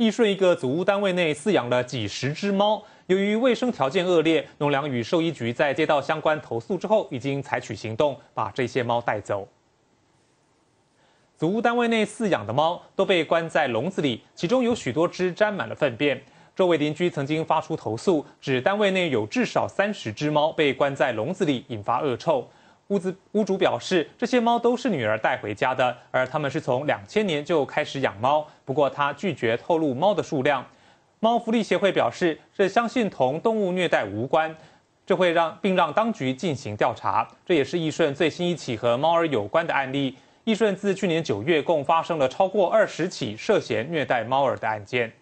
义顺一个祖屋单位内饲养了几十只猫，由于卫生条件恶劣，农粮与兽医局在接到相关投诉之后，已经采取行动把这些猫带走。祖屋单位内饲养的猫都被关在笼子里，其中有许多只沾满了粪便。这位邻居曾经发出投诉，指单位内有至少三十只猫被关在笼子里，引发恶臭。屋子屋主表示，这些猫都是女儿带回家的，而他们是从两千年就开始养猫。不过，他拒绝透露猫的数量。猫福利协会表示，这相信同动物虐待无关，这会让并让当局进行调查。这也是易顺最新一起和猫儿有关的案例。易顺自去年九月，共发生了超过二十起涉嫌虐待猫儿的案件。